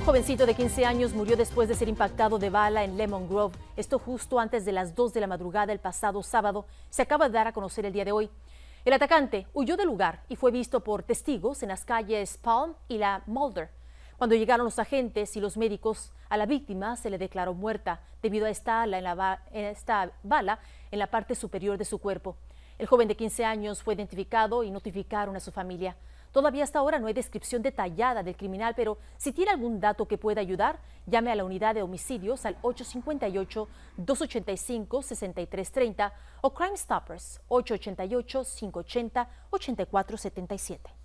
Un jovencito de 15 años murió después de ser impactado de bala en Lemon Grove. Esto justo antes de las 2 de la madrugada el pasado sábado. Se acaba de dar a conocer el día de hoy. El atacante huyó del lugar y fue visto por testigos en las calles Palm y la Mulder. Cuando llegaron los agentes y los médicos, a la víctima se le declaró muerta debido a esta, esta bala en la parte superior de su cuerpo. El joven de 15 años fue identificado y notificaron a su familia. Todavía hasta ahora no hay descripción detallada del criminal, pero si tiene algún dato que pueda ayudar, llame a la unidad de homicidios al 858-285-6330 o Crime Stoppers 888-580-8477.